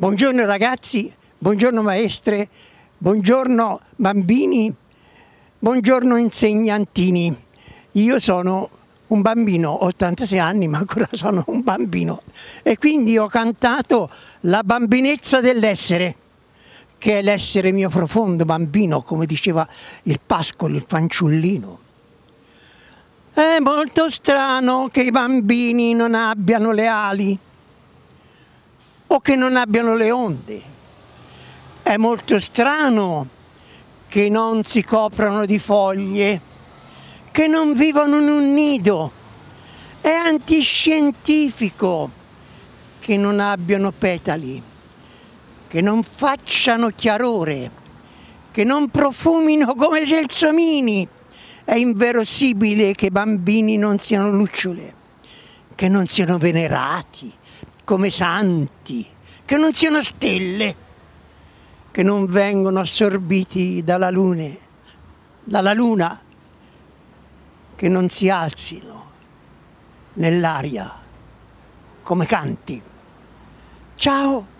Buongiorno ragazzi, buongiorno maestre, buongiorno bambini, buongiorno insegnantini. Io sono un bambino, ho 86 anni ma ancora sono un bambino e quindi ho cantato La bambinezza dell'essere che è l'essere mio profondo bambino, come diceva il Pascolo, il fanciullino. È molto strano che i bambini non abbiano le ali, o che non abbiano le onde. È molto strano che non si coprano di foglie, che non vivono in un nido. È antiscientifico che non abbiano petali, che non facciano chiarore, che non profumino come gelsomini. È inverosibile che i bambini non siano lucciole, che non siano venerati, come santi, che non siano stelle, che non vengono assorbiti dalla, luna, dalla luna, che non si alzino nell'aria come canti. Ciao!